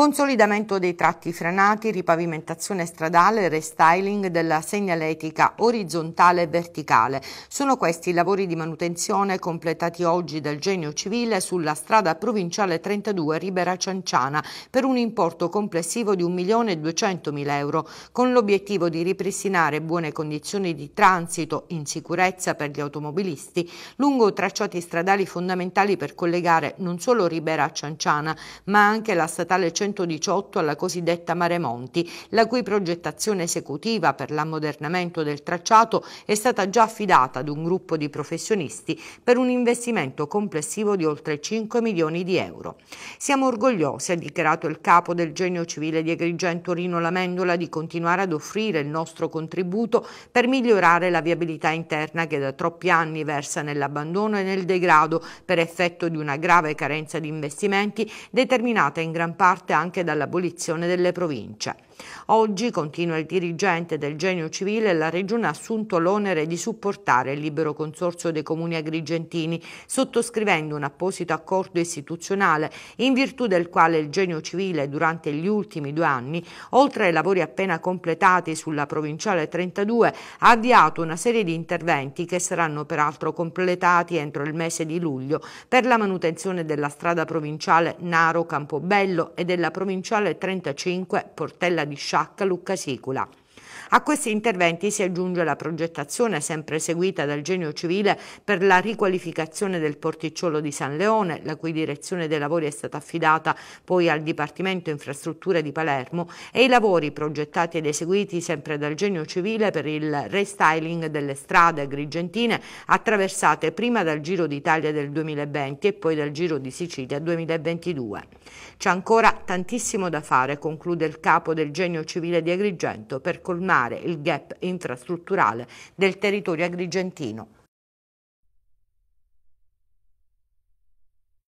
Consolidamento dei tratti frenati, ripavimentazione stradale, restyling della segnaletica orizzontale e verticale. Sono questi i lavori di manutenzione completati oggi dal Genio Civile sulla strada provinciale 32 Ribera Cianciana per un importo complessivo di 1.200.000 euro con l'obiettivo di ripristinare buone condizioni di transito in sicurezza per gli automobilisti lungo tracciati stradali fondamentali per collegare non solo Ribera Cianciana ma anche la statale 100 118 alla cosiddetta Mare Monti, la cui progettazione esecutiva per l'ammodernamento del tracciato è stata già affidata ad un gruppo di professionisti per un investimento complessivo di oltre 5 milioni di euro. Siamo orgogliosi, ha dichiarato il capo del genio civile di Agrigento Rino Lamendola, di continuare ad offrire il nostro contributo per migliorare la viabilità interna che da troppi anni versa nell'abbandono e nel degrado per effetto di una grave carenza di investimenti determinata in gran parte anche anche dall'abolizione delle province. Oggi, continua il dirigente del Genio Civile, la Regione ha assunto l'onere di supportare il libero consorzio dei comuni agrigentini, sottoscrivendo un apposito accordo istituzionale in virtù del quale il Genio Civile durante gli ultimi due anni, oltre ai lavori appena completati sulla provinciale 32, ha avviato una serie di interventi che saranno peraltro completati entro il mese di luglio per la manutenzione della strada provinciale Naro-Campobello e della provinciale 35 Portella di di Sciacca Lucca Secola. A questi interventi si aggiunge la progettazione, sempre seguita dal genio civile, per la riqualificazione del porticciolo di San Leone, la cui direzione dei lavori è stata affidata poi al Dipartimento Infrastrutture di Palermo, e i lavori progettati ed eseguiti sempre dal genio civile per il restyling delle strade grigentine attraversate prima dal Giro d'Italia del 2020 e poi dal Giro di Sicilia 2022. C'è ancora tantissimo da fare, conclude il capo del genio civile di Agrigento, per colmare colmare il gap infrastrutturale del territorio agrigentino.